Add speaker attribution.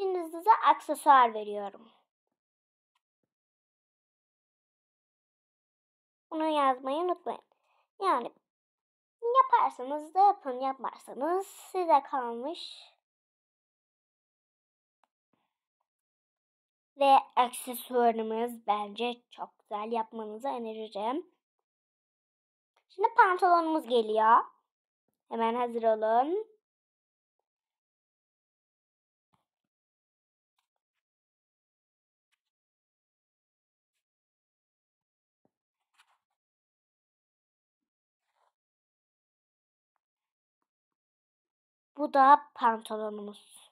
Speaker 1: Şimdi size aksesuar veriyorum. Bunu yazmayı unutmayın.
Speaker 2: Yani yaparsanız da yapın, yapmazsanız size kalmış. Ve aksesuarımız bence çok güzel yapmanızı öneririm.
Speaker 1: Şimdi pantolonumuz geliyor. Hemen hazır olun. Bu da pantolonumuz.